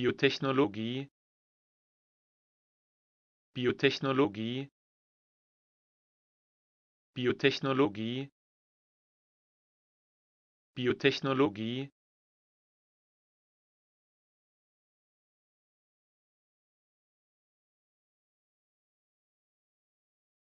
Biotechnologie Biotechnologie Biotechnologie Biotechnologie